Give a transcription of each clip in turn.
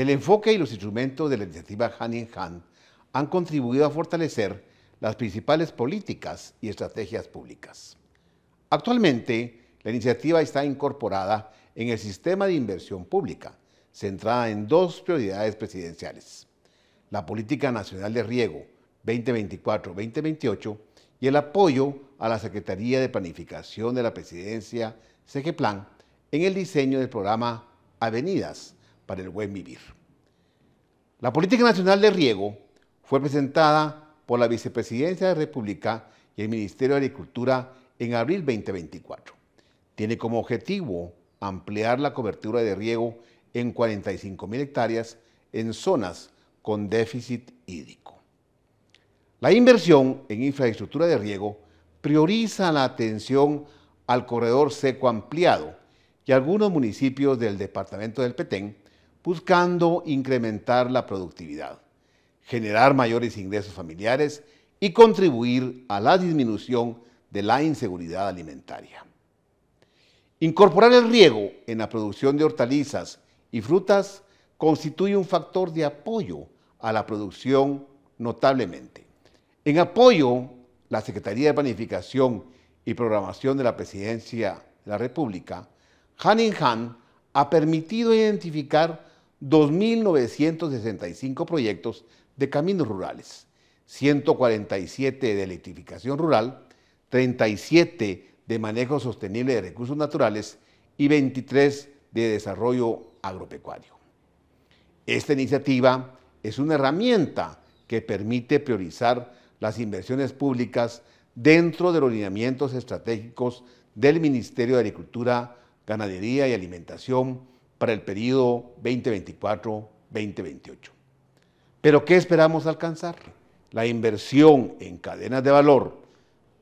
El enfoque y los instrumentos de la iniciativa Hand in Hand han contribuido a fortalecer las principales políticas y estrategias públicas. Actualmente, la iniciativa está incorporada en el sistema de inversión pública, centrada en dos prioridades presidenciales, la Política Nacional de Riego 2024-2028 y el apoyo a la Secretaría de Planificación de la Presidencia, Segeplan, en el diseño del programa Avenidas para el buen vivir. La política nacional de riego fue presentada por la Vicepresidencia de la República y el Ministerio de Agricultura en abril 2024. Tiene como objetivo ampliar la cobertura de riego en 45.000 hectáreas en zonas con déficit hídrico. La inversión en infraestructura de riego prioriza la atención al corredor seco ampliado y algunos municipios del departamento del Petén buscando incrementar la productividad, generar mayores ingresos familiares y contribuir a la disminución de la inseguridad alimentaria. Incorporar el riego en la producción de hortalizas y frutas constituye un factor de apoyo a la producción notablemente. En apoyo, la Secretaría de Planificación y Programación de la Presidencia de la República, Han ha permitido identificar 2.965 proyectos de caminos rurales, 147 de electrificación rural, 37 de manejo sostenible de recursos naturales y 23 de desarrollo agropecuario. Esta iniciativa es una herramienta que permite priorizar las inversiones públicas dentro de los lineamientos estratégicos del Ministerio de Agricultura, Ganadería y Alimentación para el periodo 2024-2028. Pero ¿qué esperamos alcanzar? La inversión en cadenas de valor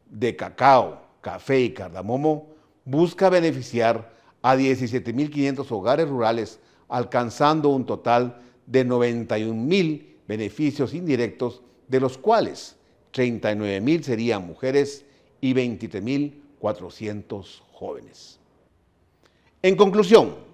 de cacao, café y cardamomo busca beneficiar a 17.500 hogares rurales, alcanzando un total de 91.000 beneficios indirectos, de los cuales 39.000 serían mujeres y 23.400 jóvenes. En conclusión,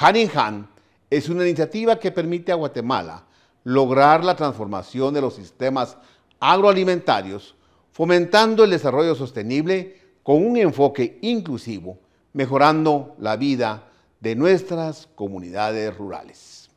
Hand in es una iniciativa que permite a Guatemala lograr la transformación de los sistemas agroalimentarios, fomentando el desarrollo sostenible con un enfoque inclusivo, mejorando la vida de nuestras comunidades rurales.